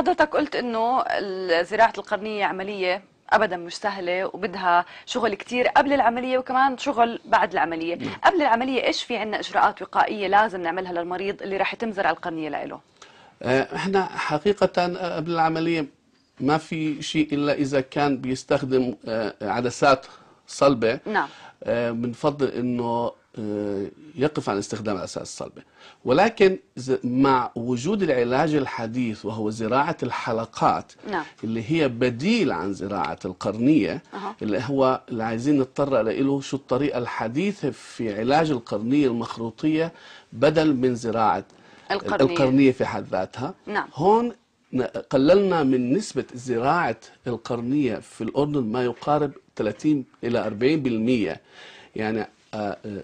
حضرتك قلت انه زراعه القرنيه عمليه ابدا مش سهله وبدها شغل كثير قبل العمليه وكمان شغل بعد العمليه م. نعم. قبل العمليه ايش في عندنا اجراءات وقائيه لازم نعملها للمريض اللي راح يتم زرع القرنيه لإله آه، احنا حقيقه آه، قبل العمليه ما في شيء الا اذا كان بيستخدم آه، عدسات صلبه نعم بنفضل انه يقف عن استخدام الأساس الصلبة ولكن مع وجود العلاج الحديث وهو زراعة الحلقات نعم. اللي هي بديل عن زراعة القرنية أه. اللي هو اللي عايزين نتطرق له شو الطريقة الحديثة في علاج القرنية المخروطية بدل من زراعة القرنية, القرنية في حد ذاتها نعم. هون قللنا من نسبة زراعة القرنية في الأردن ما يقارب 30 إلى 40% يعني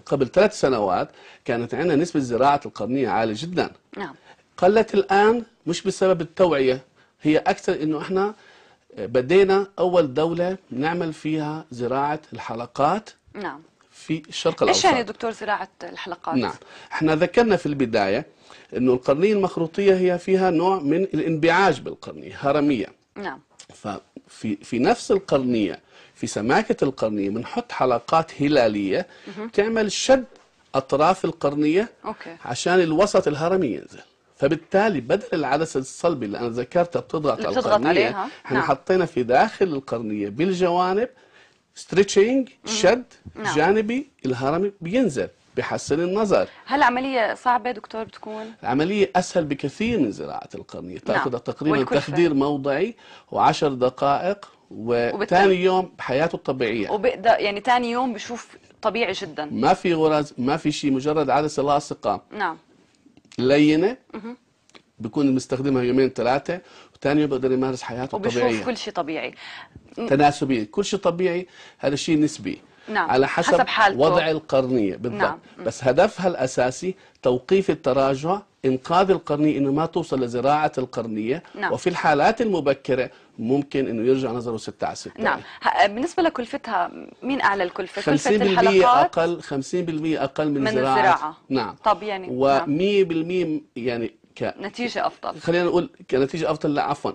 قبل ثلاث سنوات كانت عندنا نسبة زراعة القرنية عالية جدا نعم. قلت الآن مش بسبب التوعية هي أكثر أنه إحنا بدينا أول دولة نعمل فيها زراعة الحلقات نعم في الشرق الأوسط إيش يعني دكتور زراعة الحلقات؟ نعم إحنا ذكرنا في البداية أنه القرنية المخروطية هي فيها نوع من الانبعاج بالقرنية هرمية نعم ففي في نفس القرنيه في سماكه القرنيه بنحط حلقات هلاليه تعمل شد اطراف القرنيه أوكي. عشان الوسط الهرمي ينزل فبالتالي بدل العدسه الصلبي اللي انا ذكرتها بتضغط على القرنيه عليها. احنا نعم. حطينا في داخل القرنيه بالجوانب ستريتشنج شد نعم. جانبي الهرمي بينزل بيحسن النظر هل عملية صعبة دكتور بتكون؟ العملية أسهل بكثير من زراعة القرنية نعم. تأخذ نعم. تقريبا تخدير موضعي وعشر دقائق وثاني يوم بحياته الطبيعية وبقدر يعني ثاني يوم بشوف طبيعي جدا ما في غرز ما في شيء مجرد عدسة لاصقة نعم لينة مه. بكون مستخدمها يومين ثلاثة وثاني يوم بقدر يمارس حياته الطبيعية وبشوف كل شيء طبيعي تناسبية كل شيء طبيعي هذا الشيء نسبي نعم. على حسب, حسب حالته. وضع القرنيه بالضبط نعم. بس هدفها الاساسي توقيف التراجع انقاذ القرنيه انه ما توصل لزراعه القرنيه نعم. وفي الحالات المبكره ممكن انه يرجع نظره 6 على 6 نعم بالنسبه لكلفتها مين اعلى الكلفه 50% كلفه الحلقات 50% اقل 50% اقل من, من زراعه, الزراعة. نعم طب يعني و100% نعم. يعني ك... نتيجه افضل خلينا نقول كنتيجه افضل لا عفوا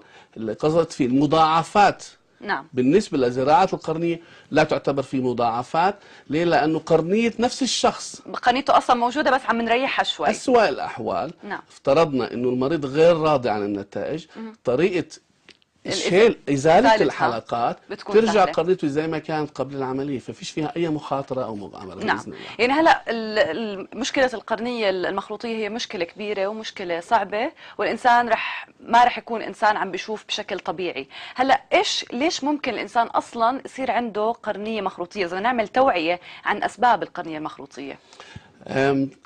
قصدت فيه المضاعفات نعم بالنسبة لزراعة القرنية لا تعتبر في مضاعفات ليه؟ لأنه قرنية نفس الشخص قرنيته أصلا موجودة بس عم نريحها شوي أسوأ الأحوال نعم. افترضنا أنه المريض غير راضي عن النتائج مم. طريقة الشيل إزالة الحلقات ترجع قضيته زي ما كانت قبل العملية ففيش فيها أي مخاطرة أو مغامرة نعم الله. يعني هلأ مشكلة القرنية المخروطية هي مشكلة كبيرة ومشكلة صعبة والإنسان رح ما رح يكون إنسان عم بيشوف بشكل طبيعي هلأ إيش ليش ممكن الإنسان أصلا يصير عنده قرنية مخروطية إذا نعمل توعية عن أسباب القرنية المخروطية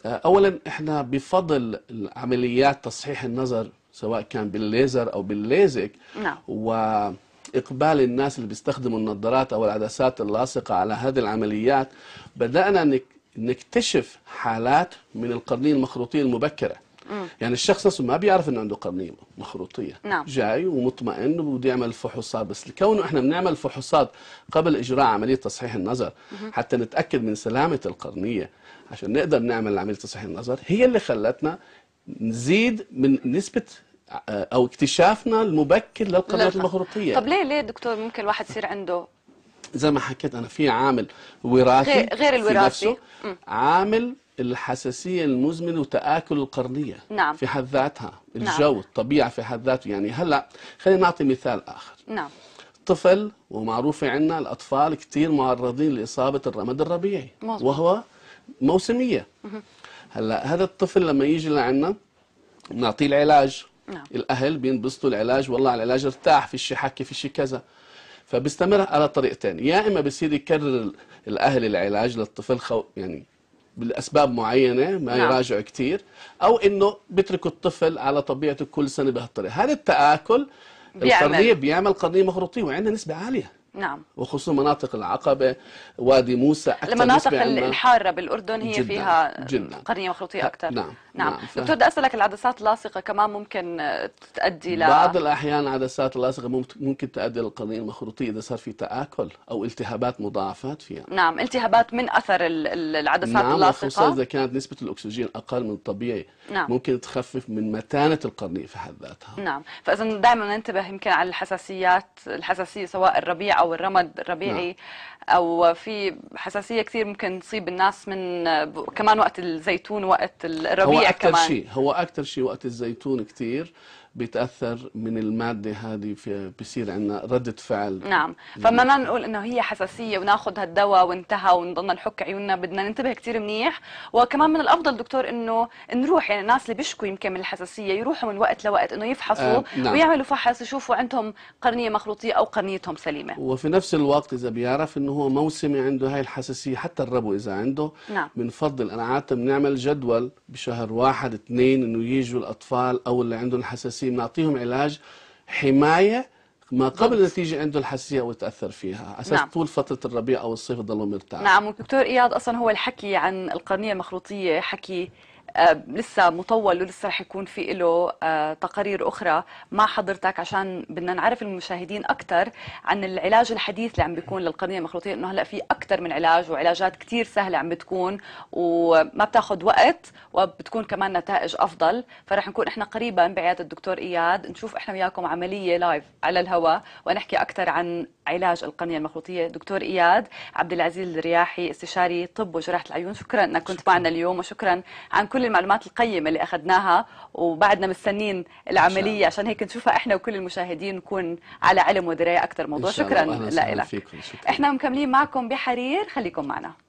أولا إحنا بفضل عمليات تصحيح النظر سواء كان بالليزر او بالليزك نعم واقبال الناس اللي بيستخدموا النظارات او العدسات اللاصقه على هذه العمليات بدانا نكتشف حالات من القرنيه المخروطيه المبكره يعني الشخص نفسه ما بيعرف انه عنده قرنيه مخروطيه نعم. جاي ومطمئن وبده يعمل فحوصات بس لكونه احنا بنعمل فحوصات قبل اجراء عمليه تصحيح النظر مم. حتى نتاكد من سلامه القرنيه عشان نقدر نعمل عمليه تصحيح النظر هي اللي خلتنا نزيد من نسبه او اكتشافنا المبكر للقابلات المخروطيه طب ليه ليه دكتور ممكن الواحد يصير عنده زي ما حكيت انا في عامل وراثي غير, الوراثي عامل الحساسيه المزمنه وتاكل القرنيه نعم. في حد ذاتها نعم. الجو نعم. الطبيعه في حد ذاته يعني هلا خلينا نعطي مثال اخر نعم طفل ومعروفه عندنا الاطفال كثير معرضين لاصابه الرمد الربيعي مزبوط. وهو موسميه هلا هذا الطفل لما يجي لعنا بنعطيه العلاج نعم. الاهل بينبسطوا العلاج والله على العلاج ارتاح في شيء حكي في شيء كذا فبيستمر على طريقتين يا اما بصير يكرر الاهل العلاج للطفل خو يعني لاسباب معينه ما نعم. يراجعوا كثير او انه بيتركوا الطفل على طبيعته كل سنه بهالطريقه هذا التاكل القرنيه بيعمل قرنيه مخروطيه وعندنا نسبه عاليه نعم وخصوصا مناطق العقبة وادي موسى اكثر المناطق الحارة بالأردن هي جداً فيها جداً قرنية مخروطية أكثر نعم نعم, نعم. ف... دكتور بدي أسألك العدسات اللاصقة كمان ممكن آه، تؤدي ل بعض الأحيان العدسات اللاصقة ممكن تؤدي للقرنية المخروطية إذا صار في تآكل أو التهابات مضاعفات فيها نعم التهابات من أثر العدسات نعم اللاصقة خصوصا إذا كانت نسبة الأكسجين أقل من الطبيعي نعم. ممكن تخفف من متانة القرنية في حد ذاتها نعم فإذا دائما ننتبه يمكن على الحساسيات الحساسية سواء الربيع أو او الرمد الربيعي نعم. او في حساسيه كثير ممكن تصيب الناس من كمان وقت الزيتون وقت الربيع هو أكتر كمان شيء هو اكثر شيء وقت الزيتون كثير بيتاثر من الماده هذه بصير عندنا رده فعل نعم يعني فما نقول انه هي حساسيه وناخذ هالدواء وانتهى ونضلنا نحك عيوننا بدنا ننتبه كثير منيح وكمان من الافضل دكتور انه نروح يعني الناس اللي بيشكوا يمكن من الحساسيه يروحوا من وقت لوقت انه يفحصوا آه نعم. ويعملوا فحص يشوفوا عندهم قرنيه مخلوطيه او قرنيتهم سليمه وفي نفس الوقت اذا بيعرف انه هو موسمي عنده هاي الحساسيه حتى الربو اذا عنده نعم. بنفضل انا عاده بنعمل جدول بشهر واحد اثنين انه يجوا الاطفال او اللي عندهم حساسيه الحساسيه بنعطيهم علاج حمايه ما قبل أن تيجي عنده الحساسيه وتاثر فيها اساس نعم. طول فتره الربيع او الصيف يضلوا مرتاح نعم والدكتور اياد اصلا هو الحكي عن القرنيه المخروطيه حكي آه، لسه مطول ولسه رح يكون في له آه، تقارير اخرى مع حضرتك عشان بدنا نعرف المشاهدين اكثر عن العلاج الحديث اللي عم بيكون للقرنيه المخروطيه انه هلا في اكثر من علاج وعلاجات كثير سهله عم بتكون وما بتاخذ وقت وبتكون كمان نتائج افضل فرح نكون احنا قريبا بعياده الدكتور اياد نشوف احنا وياكم عمليه لايف على الهواء ونحكي اكثر عن علاج القرنيه المخروطيه دكتور اياد عبد العزيز الرياحي استشاري طب وجراحه العيون شكرا انك كنت معنا اليوم وشكرا عن كل كل المعلومات القيمة اللي أخذناها وبعدنا مستنين العملية عشان هيك نشوفها إحنا وكل المشاهدين نكون على علم ودراية أكثر موضوع شكرا لك إحنا مكملين معكم بحرير خليكم معنا